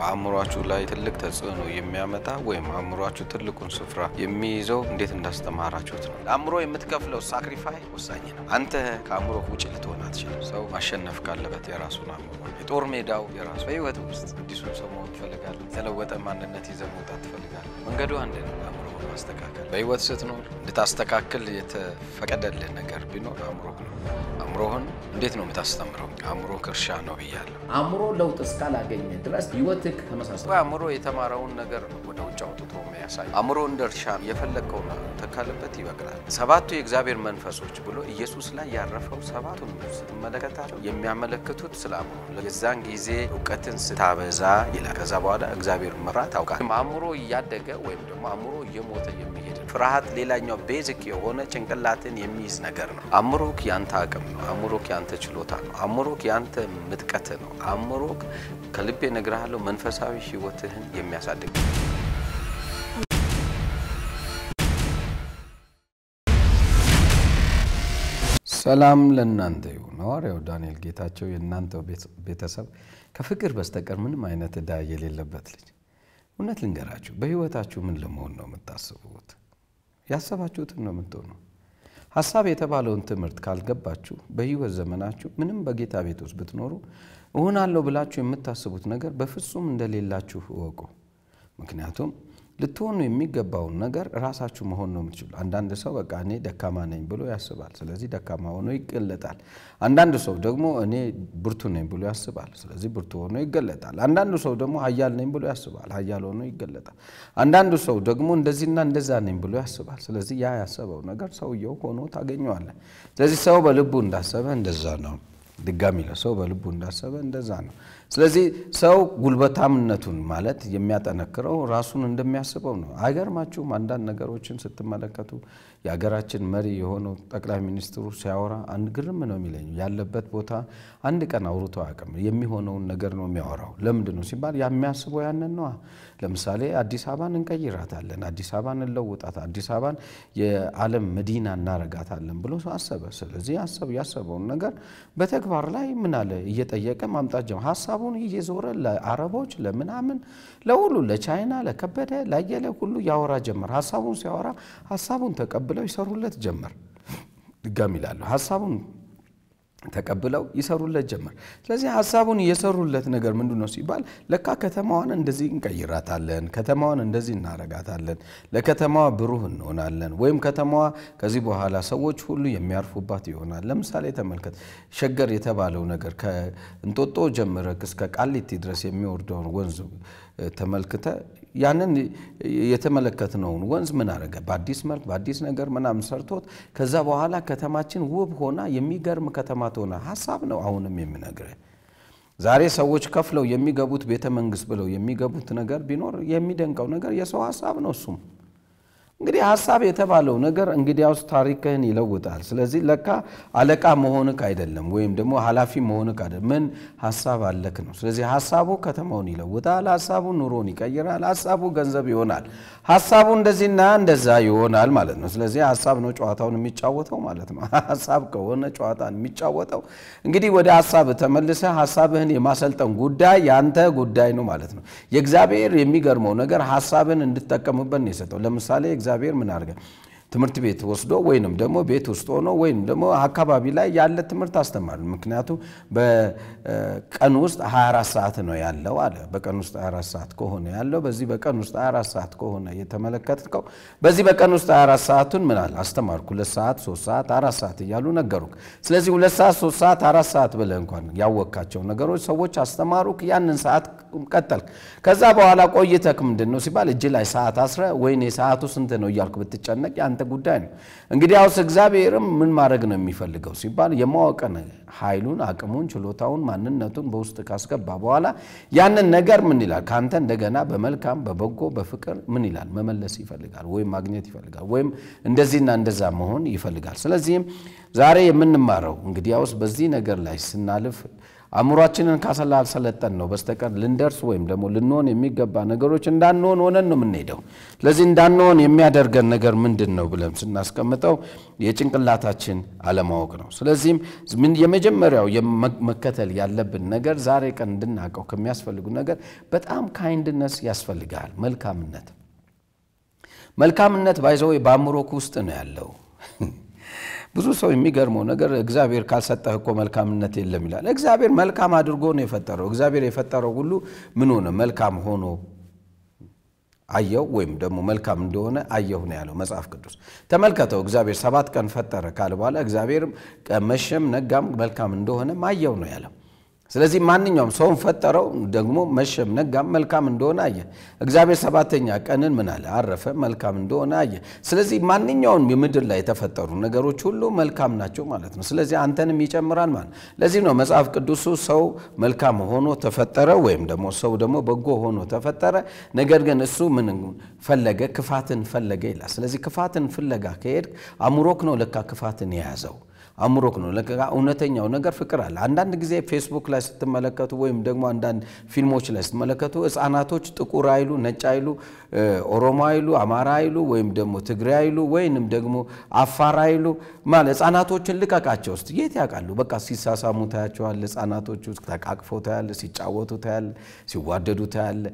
በአእምሯችሁ ላይ ትልቅ ተጽዕኖ የሚያመጣ ወይም አእምሯችሁ ትልቁን ስፍራ የሚይዘው እንዴት እንዳስተማራችሁት ነው። ለአእምሮ የምትከፍለው ሳክሪፋይ ወሳኝ ነው። አንተ ከአእምሮ ውጭ ልትሆን አትችልም። ሰው ማሸነፍ ካለበት የራሱን አእምሮ፣ የጦር ሜዳው የራሱ በህይወት ውስጥ አዲሱን ሰው መሆን ትፈልጋለ። የተለወጠ ማንነት ይዘ መውጣት ትፈልጋለ። መንገዱ አንድ ነው። አእምሮ ማስተካከል በህይወት ስትኖር እንድታስተካክል የተፈቀደልህ ነገር ቢኖር አእምሮ ነው። አእምሮህን እንዴት ነው የምታስተምረው? አእምሮ ክርሻ ነው ብያለሁ። አእምሮ ለውጥ እስካላገኘ ድረስ ህይወት ልክ ተመሳሳይ አእምሮ የተማረውን ነገር ነው ወደ ውጭ አውጥቶ የሚያሳይ አእምሮ እንደ እርሻ የፈለግከውን ተካልበት ይበቅላል። ሰባቱ የእግዚአብሔር መንፈሶች ብሎ ኢየሱስ ላይ ያረፈው ሰባቱን ስትመለከታቸው የሚያመለክቱት ስለ አእምሮ ጊዜ እውቀትን ስታበዛ ይላል። ከዛ በኋላ እግዚአብሔር ምራ ታውቃል። አእምሮ እያደገ ወይም ደግሞ አእምሮ እየሞተ የሚሄድ ፍርሃት ሌላኛው ቤዚክ የሆነ ጭንቅላትን የሚይዝ ነገር ነው። አእምሮክ ያንተ አቅም ነው። አእምሮክ ያንተ ችሎታ ነው። አእምሮክ ያንተ ምጥቀት ነው። አእምሮክ ከልቤ ነግረሃለሁ መንፈሳዊ ህይወትህን የሚያሳድግ ሰላም ለእናንተ ይሁን። ሐዋርያው ዳንኤል ጌታቸው የእናንተው ቤተሰብ ከፍቅር በስተቀር ምንም አይነት እዳ የሌለበት ልጅ። እውነት ልንገራችሁ፣ በህይወታችሁ ምን ለመሆን ነው የምታስቡት? ያሰባችሁትን ነው የምትሆኑ። ሀሳብ የተባለውን ትምህርት ካልገባችሁ በህይወት ዘመናችሁ ምንም በጌታ ቤት ውስጥ ብትኖሩ እሆናለሁ ብላችሁ የምታስቡት ነገር በፍጹም እንደሌላችሁ እወቁ። ምክንያቱም ልትሆኑ የሚገባውን ነገር ራሳችሁ መሆን ነው የምትችሉ። አንዳንድ ሰው በቃ እኔ ደካማ ነኝ ብሎ ያስባል። ስለዚህ ደካማ ሆኖ ይገለጣል። አንዳንድ ሰው ደግሞ እኔ ብርቱ ነኝ ብሎ ያስባል። ስለዚህ ብርቱ ሆኖ ይገለጣል። አንዳንዱ ሰው ደግሞ ሀያል ነኝ ብሎ ያስባል። ሀያል ሆኖ ይገለጣል። አንዳንዱ ሰው ደግሞ እንደዚህና እንደዛ ነኝ ብሎ ያስባል። ስለዚህ ያ ያሰበው ነገር ሰውየው ሆኖ ታገኘዋለህ። ስለዚህ ሰው በልቡ እንዳሰበ እንደዛ ነው። ድጋሚ ለሰው በልቡ እንዳሰበ እንደዛ ነው። ስለዚህ ሰው ጉልበታምነቱን ማለት የሚያጠነክረው ራሱን እንደሚያስበው ነው። አይገርማችሁም? አንዳንድ ነገሮችን ስትመለከቱ የሀገራችን መሪ የሆነው ጠቅላይ ሚኒስትሩ ሲያወራ አንድ ግርም ነው የሚለኝ። ያለበት ቦታ አንድ ቀን አውርቶ አያውቅም። የሚሆነውን ነገር ነው የሚያወራው። ለምንድን ነው ሲባል የሚያስበው ያንን ነዋ። ለምሳሌ አዲስ አበባን እንቀይራታለን፣ አዲስ አበባን እንለውጣት፣ አዲስ አበባን የዓለም መዲና እናረጋታለን ብሎ አሰበ። ስለዚህ ያሰበውን ነገር በተግባር ላይ ምን አለ እየጠየቀ ማምጣት ሀሳብ ሀሳቡን እየዞረ ለአረቦች ለምናምን ለሁሉ ለቻይና ለከበደ ላየለ ሁሉ ያወራ ጀመር። ሀሳቡን ሲያወራ ሀሳቡን ተቀብለው ይሰሩለት ጀመር። ድጋሚ ይላለሁ ሀሳቡን ተቀብለው ይሰሩለት ጀመር። ስለዚህ ሀሳቡን የሰሩለት ነገር ምንድን ነው ሲባል ለካ ከተማዋን እንደዚህ እንቀይራታለን፣ ከተማዋን እንደዚህ እናረጋታለን፣ ለከተማዋ ብሩህ እንሆናለን፣ ወይም ከተማዋ ከዚህ በኋላ ሰዎች ሁሉ የሚያርፉባት ይሆናል። ለምሳሌ ተመልከት፣ ሸገር የተባለው ነገር ከእንጦጦ ጀምረ እስከ ቃሊቲ ድረስ የሚወርደውን ወንዝ ተመልክተ ያንን የተመለከትነውን ወንዝ ምን አረገ? በአዲስ መልክ በአዲስ ነገር ምናምን ሰርቶት ከዛ በኋላ ከተማችን ውብ ሆና የሚገርም ከተማ ትሆነ። ሀሳብ ነው አሁንም የምነግርህ። ዛሬ ሰዎች ከፍለው የሚገቡት ቤተ መንግስት ብለው የሚገቡት ነገር ቢኖር የሚደንቀው ነገር የሰው ሀሳብ ነው እሱም እንግዲህ ሀሳብ የተባለው ነገር እንግዲያውስ ታሪክህን ይለውጣል። ስለዚህ ለካ አለቃ መሆንክ አይደለም ወይም ደግሞ ኃላፊ መሆንክ አይደለም፣ ምን ሀሳብ አለክ ነው። ስለዚህ ሀሳቡ ከተማውን ይለውጣል፣ ሀሳቡ ኑሮን ይቀይራል፣ ሀሳቡ ገንዘብ ይሆናል፣ ሀሳቡ እንደዚህና እንደዛ ይሆናል ማለት ነው። ስለዚህ ሀሳብ ነው ጨዋታውን የሚጫወተው ማለት ነው። ሀሳብ ከሆነ ጨዋታን የሚጫወተው እንግዲህ ወደ ሀሳብ ተመልሰ ሀሳብህን የማሰልጠን ጉዳይ ያንተ ጉዳይ ነው ማለት ነው። የእግዚአብሔር የሚገርመው ነገር ሀሳብን እንድጠቀምበት ነው የሰጠው። ለምሳሌ እግዚአብሔር ምን አድርገ ትምህርት ቤት ወስዶ ወይንም ደግሞ ቤት ውስጥ ሆኖ ወይንም ደግሞ አካባቢ ላይ ያለ ትምህርት አስተማር። ምክንያቱ በቀን ውስጥ 24 ሰዓት ነው ያለው አለ። በቀን ውስጥ 24 ሰዓት ከሆነ ያለው በዚህ በቀን ውስጥ 24 ሰዓት ከሆነ የተመለከትከው በዚህ በቀን ውስጥ 24 ሰዓቱን ምን አለ አስተማርኩ። ሁለት ሰዓት፣ ሶስት ሰዓት፣ አራት ሰዓት እያሉ ነገሩክ። ስለዚህ ሁለት ሰዓት፣ ሶስት ሰዓት፣ አራት ሰዓት ብለህ እንኳን ያወካቸው ነገሮች ሰዎች አስተማሩክ ያንን ሰዓት ቀጠልክ። ከዛ በኋላ ቆይተክ ምንድን ነው ሲባል እጅ ላይ ሰዓት አስረ ወይኔ ሰዓቱ ስንት ነው እያልኩ ብትጨነቅ የአንተ ጉዳይ ነው። እንግዲህ አውስ እግዚአብሔርም ምን ማድረግ ነው የሚፈልገው ሲባል የማወቅን ኃይሉን፣ አቅሙን፣ ችሎታውን፣ ማንነቱን በውስጥ ካስገባ በኋላ ያንን ነገር ምን ይላል ከአንተ እንደገና በመልካም በበጎ በፍቅር ምን ይላል መመለስ ይፈልጋል ወይም ማግኘት ይፈልጋል ወይም እንደዚህና እንደዛ መሆን ይፈልጋል። ስለዚህም ዛሬ የምንማረው እንግዲያውስ በዚህ ነገር ላይ ስናልፍ አእምሯችንን ካላሰለጠን ነው በስተቀር ልንደርስ ወይም ደግሞ ልንሆን የሚገባ ነገሮች እንዳንሆን ሆነን ነው የምንሄደው። ስለዚህ እንዳንሆን የሚያደርገን ነገር ምንድን ነው ብለን ስናስቀምጠው የጭንቅላታችን አለማወቅ ነው። ስለዚህም የመጀመሪያው መከተል ያለብን ነገር ዛሬ ቀን እንድናውቀው ከሚያስፈልጉ ነገር በጣም ካይንድነስ ያስፈልጋል። መልካምነት መልካምነት ባይዘው በአእምሮክ ውስጥ ነው ያለው። ብዙ ሰው የሚገርመው ነገር እግዚአብሔር ካልሰጠህ እኮ መልካምነት የለም ይላል። እግዚአብሔር መልካም አድርጎ ነው የፈጠረው። እግዚአብሔር የፈጠረው ሁሉ ምን ሆነ? መልካም ሆኖ አየው ወይም ደግሞ መልካም እንደሆነ አየሁ ነው ያለው መጽሐፍ ቅዱስ። ተመልከተው፣ እግዚአብሔር ሰባት ቀን ፈጠረ ካለ በኋላ እግዚአብሔርም መሸም ነጋም መልካም እንደሆነ አየው ነው ያለው። ስለዚህ ማንኛውም ሰውን ፈጠረው ደግሞ መሸም ነጋም መልካም እንደሆነ አየ። እግዚአብሔር ሰባተኛ ቀንን ምን አለ? አረፈ መልካም እንደሆነ አየ። ስለዚህ ማንኛውም የምድር ላይ የተፈጠሩ ነገሮች ሁሉ መልካም ናቸው ማለት ነው። ስለዚህ አንተንም ይጨምራል ማለት ለዚህ ነው መጽሐፍ ቅዱሱ ሰው መልካም ሆኖ ተፈጠረ ወይም ደግሞ ሰው ደግሞ በጎ ሆኖ ተፈጠረ። ነገር ግን እሱ ምን ፈለገ? ክፋትን ፈለገ ይላል። ስለዚህ ክፋትን ፍለጋ ከሄድ አእምሮክ ነው ለካ ክፋትን የያዘው አእምሮክ ነው። እውነተኛው ነገር ፍቅር አለ። አንዳንድ ጊዜ ፌስቡክ ላይ ስትመለከቱ ወይም ደግሞ አንዳንድ ፊልሞች ላይ ስትመለከቱ ህፃናቶች ጥቁር አይሉ፣ ነጭ አይሉ፣ ኦሮሞ አይሉ፣ አማራ አይሉ፣ ወይም ደግሞ ትግሬ አይሉ፣ ወይንም ደግሞ አፋር አይሉ። ማለት ህፃናቶችን ልቀቃቸው ውስጥ የት ያውቃሉ? በቃ ሲሳሳሙ ታያቸዋል። ህፃናቶች ውስጥ ተቃቅፈው ታያለ፣ ሲጫወቱ ታያለ፣ ሲዋደዱ ታያለ።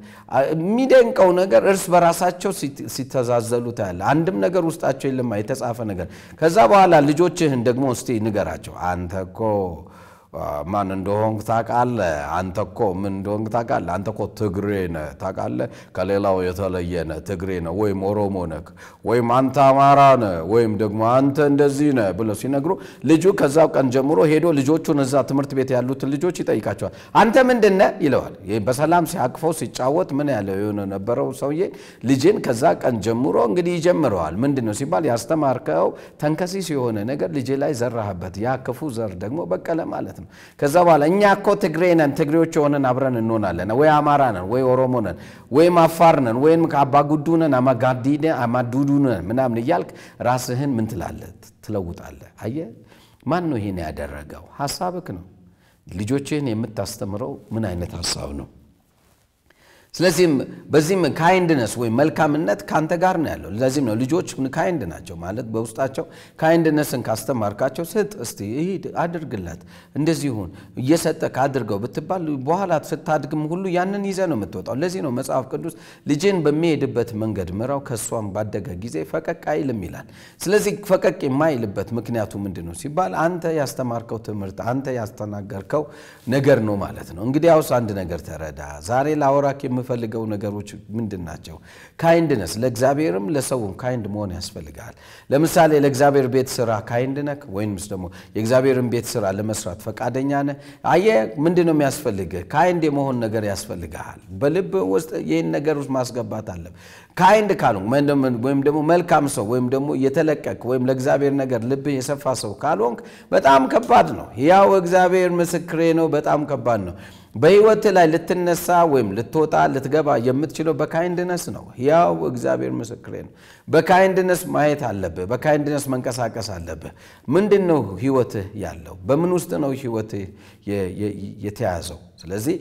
የሚደንቀው ነገር እርስ በራሳቸው ሲተዛዘሉ ታያለ። አንድም ነገር ውስጣቸው የለማ የተጻፈ ነገር ከዛ በኋላ ልጆችህን ደግሞ እስቲ ንገራቸው። አንተ እኮ ማን እንደሆንክ ታውቃለህ። አንተ እኮ ምን እንደሆንክ ታውቃለህ። አንተ እኮ ትግሬ ነህ ታውቃለህ። ከሌላው የተለየ ነህ፣ ትግሬ ነህ ወይም ኦሮሞ ነህ ወይም አንተ አማራ ነህ ወይም ደግሞ አንተ እንደዚህ ነህ ብለው ሲነግሩ ልጁ ከዛ ቀን ጀምሮ ሄዶ ልጆቹን እዛ ትምህርት ቤት ያሉትን ልጆች ይጠይቃቸዋል። አንተ ምንድን ነህ ይለዋል። በሰላም ሲያቅፈው ሲጫወት ምን ያለው የሆነ ነበረው ሰውዬ ልጅን ከዛ ቀን ጀምሮ እንግዲህ ይጀምረዋል። ምንድን ነው ሲባል ያስተማርከው ተንከሲስ የሆነ ነገር ልጄ ላይ ዘራህበት፣ ያ ክፉ ዘር ደግሞ በቀለ ማለት ነው። ከዛ በኋላ እኛ እኮ ትግሬ ነን፣ ትግሬዎች የሆነን አብረን እንሆናለን፣ ወይ አማራ ነን፣ ወይ ኦሮሞ ነን፣ ወይም አፋር ነን፣ ወይም አባጉዱ ነን፣ አማጋዲ አማዱዱ ነን ምናምን እያልክ ራስህን ምን ትላለህ? ትለውጣለህ። አየ ማን ነው ይሄን ያደረገው? ሀሳብክ ነው። ልጆችህን የምታስተምረው ምን አይነት ሀሳብ ነው? ስለዚህም በዚህም ካይንድነስ ወይም መልካምነት ካንተ ጋር ነው ያለው። ለዚህም ነው ልጆች ካይንድ ናቸው ማለት በውስጣቸው ካይንድነስን ካስተማርካቸው ስጥ፣ እስቲ ይሄድ አድርግለት፣ እንደዚህ ይሁን እየሰጠ ካድርገው ብትባል በኋላ ስታድግም ሁሉ ያንን ይዘ ነው የምትወጣው። ለዚህ ነው መጽሐፍ ቅዱስ ልጅን በሚሄድበት መንገድ ምራው፣ ከእሷም ባደገ ጊዜ ፈቀቅ አይልም ይላል። ስለዚህ ፈቀቅ የማይልበት ምክንያቱ ምንድን ነው ሲባል አንተ ያስተማርከው ትምህርት፣ አንተ ያስተናገርከው ነገር ነው ማለት ነው። እንግዲህ ያውስ አንድ ነገር ተረዳ። ዛሬ ላወራክ የምንፈልገው ነገሮች ምንድን ናቸው? ካይንድነስ ለእግዚአብሔርም ለሰውም ካይንድ መሆን ያስፈልጋል። ለምሳሌ ለእግዚአብሔር ቤት ስራ ካይንድ ነክ ወይምስ ደግሞ የእግዚአብሔርን ቤት ስራ ለመስራት ፈቃደኛ ነ አየ ምንድን ነው ካይንድ የመሆን ነገር ያስፈልግሃል። በልብ ውስጥ ይህን ነገር ውስጥ ማስገባት አለ። ካይንድ ካሉ ወይም ደግሞ መልካም ሰው ወይም ደግሞ የተለቀቅ ወይም ለእግዚአብሔር ነገር ልብ የሰፋ ሰው ካልሆንክ በጣም ከባድ ነው። ያው እግዚአብሔር ምስክሬ ነው። በጣም ከባድ ነው። በህይወት ላይ ልትነሳ ወይም ልትወጣ ልትገባ የምትችለው በካይንድነስ ነው። ያው እግዚአብሔር ምስክሬ ነው። በካይንድነስ ማየት አለብህ። በካይንድነስ መንቀሳቀስ አለብህ። ምንድን ነው ህይወትህ ያለው? በምን ውስጥ ነው ህይወትህ የተያዘው? ስለዚህ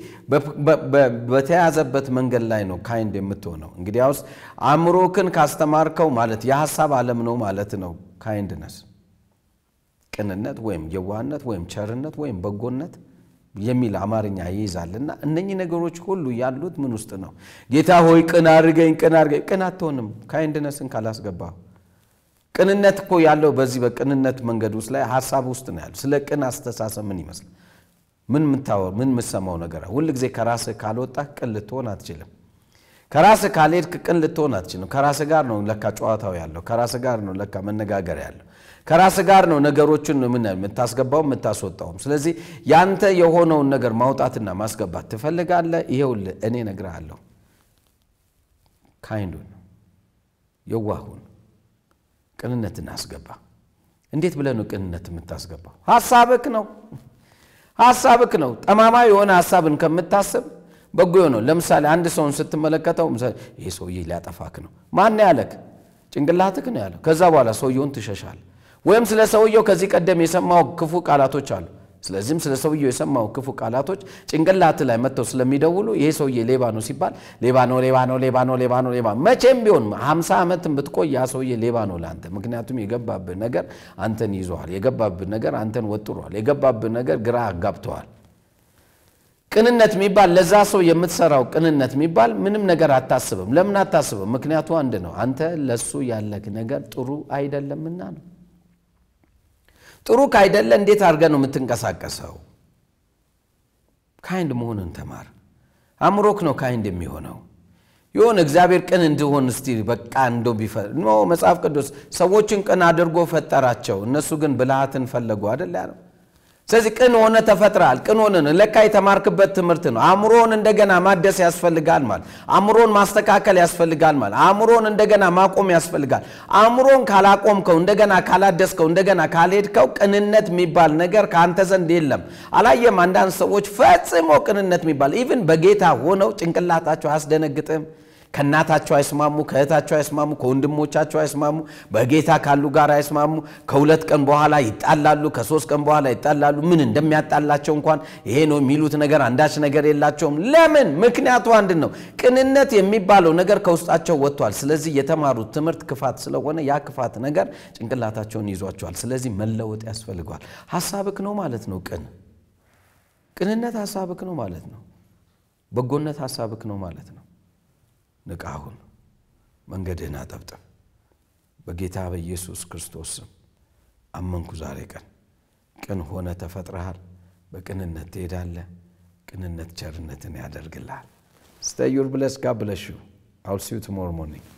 በተያዘበት መንገድ ላይ ነው ካይንድ የምትሆነው። እንግዲያውስ አእምሮክን ካስተማርከው ማለት የሀሳብ ዓለም ነው ማለት ነው ካይንድነስ፣ ቅንነት ወይም የዋህነት ወይም ቸርነት ወይም በጎነት የሚል አማርኛ ይይዛልና እነኚህ ነገሮች ሁሉ ያሉት ምን ውስጥ ነው? ጌታ ሆይ ቅን አድርገኝ፣ ቅን አድርገኝ። ቅን አትሆንም ካይንድነስን ካላስገባ። ቅንነት እኮ ያለው በዚህ በቅንነት መንገድ ውስጥ ላይ ሀሳብ ውስጥ ነው ያለው። ስለ ቅን አስተሳሰብ ምን ይመስላል? ምን ምን ምሰማው ነገር ሁል ጊዜ ከራስህ ካልወጣ ቅን ልትሆን አትችልም። ከራስ ካልሄድክ ቅን ልትሆን አትችልም። ከራስ ጋር ነው ለካ ጨዋታው ያለው። ከራስ ጋር ነው ለካ መነጋገር ያለው። ከራስ ጋር ነው ነገሮችን ምን የምታስገባው የምታስወጣውም። ስለዚህ ያንተ የሆነውን ነገር ማውጣትና ማስገባት ትፈልጋለህ። ይሄውልህ እኔ እነግርሃለሁ፣ ካይንዱን የዋሁን ቅንነትን አስገባ። እንዴት ብለህ ነው ቅንነት የምታስገባው? ሀሳብክ ነው ሀሳብክ ነው። ጠማማ የሆነ ሀሳብን ከምታስብ በጎ የሆነው ለምሳሌ አንድ ሰውን ስትመለከተው ይህ ሰውዬ ሊያጠፋክ ነው ማን ያለክ ጭንቅላትክ ነው ያለው ከዛ በኋላ ሰውየውን ትሸሻል ወይም ስለ ሰውየው ከዚህ ቀደም የሰማው ክፉ ቃላቶች አሉ ስለዚህም ስለ ሰውየው የሰማው ክፉ ቃላቶች ጭንቅላት ላይ መጥተው ስለሚደውሉ ይሄ ሰውዬ ሌባ ነው ሲባል ሌባ ነው ሌባ ነው ሌባ ነው ሌባ ነው ሌባ መቼም ቢሆን ሀምሳ ዓመትም ብትቆይ ያ ሰውዬ ሌባ ነው ለአንተ ምክንያቱም የገባብህ ነገር አንተን ይዘዋል የገባብህ ነገር አንተን ወጥሯል የገባብህ ነገር ግራ አጋብተዋል ቅንነት የሚባል ለዛ ሰው የምትሰራው ቅንነት የሚባል ምንም ነገር አታስብም። ለምን አታስብም? ምክንያቱ አንድ ነው። አንተ ለሱ ያለህ ነገር ጥሩ አይደለምና ነው። ጥሩ ካይደለ እንዴት አድርገ ነው የምትንቀሳቀሰው? ካይንድ መሆንን ተማር። አእምሮክ ነው ካይንድ የሚሆነው። የሆነ እግዚአብሔር ቅን እንድሆን እስቲ በቃ እንዶ ቢፈ መጽሐፍ ቅዱስ ሰዎችን ቅን አድርጎ ፈጠራቸው፣ እነሱ ግን ብልሃትን ፈለጉ አደለ ያለው ስለዚህ ቅን ሆነ ተፈጥራል ቅን ሆነን ለካ የተማርክበት ትምህርት ነው። አእምሮን እንደገና ማደስ ያስፈልጋል ማለት አእምሮን ማስተካከል ያስፈልጋል ማለት አእምሮን እንደገና ማቆም ያስፈልጋል። አእምሮን ካላቆምከው፣ እንደገና ካላደስከው፣ እንደገና ካልሄድከው ቅንነት የሚባል ነገር ከአንተ ዘንድ የለም። አላየም አንዳንድ ሰዎች ፈጽሞ ቅንነት የሚባል ኢቭን በጌታ ሆነው ጭንቅላታቸው አያስደነግጥም ከእናታቸው አይስማሙ፣ ከእህታቸው አይስማሙ፣ ከወንድሞቻቸው አይስማሙ፣ በጌታ ካሉ ጋር አይስማሙ። ከሁለት ቀን በኋላ ይጣላሉ፣ ከሶስት ቀን በኋላ ይጣላሉ። ምን እንደሚያጣላቸው እንኳን ይሄ ነው የሚሉት ነገር አንዳች ነገር የላቸውም። ለምን? ምክንያቱ አንድ ነው። ቅንነት የሚባለው ነገር ከውስጣቸው ወጥቷል። ስለዚህ የተማሩት ትምህርት ክፋት ስለሆነ ያ ክፋት ነገር ጭንቅላታቸውን ይዟቸዋል። ስለዚህ መለወጥ ያስፈልገዋል። ሀሳብክ ነው ማለት ነው ቅን ቅንነት ሀሳብክ ነው ማለት ነው። በጎነት ሀሳብክ ነው ማለት ነው። ንቃ ሁን፣ መንገድህን አጠብጥብ። በጌታ በኢየሱስ ክርስቶስ ስም አመንኩ። ዛሬ ቀን ቅን ሆነ ተፈጥረሃል። በቅንነት ትሄዳለህ። ቅንነት ቸርነትን ያደርግልሃል። ስተዩር ብለስ ጋ ብለሽ አውል ሲ ቱሞሮ ሞርኒንግ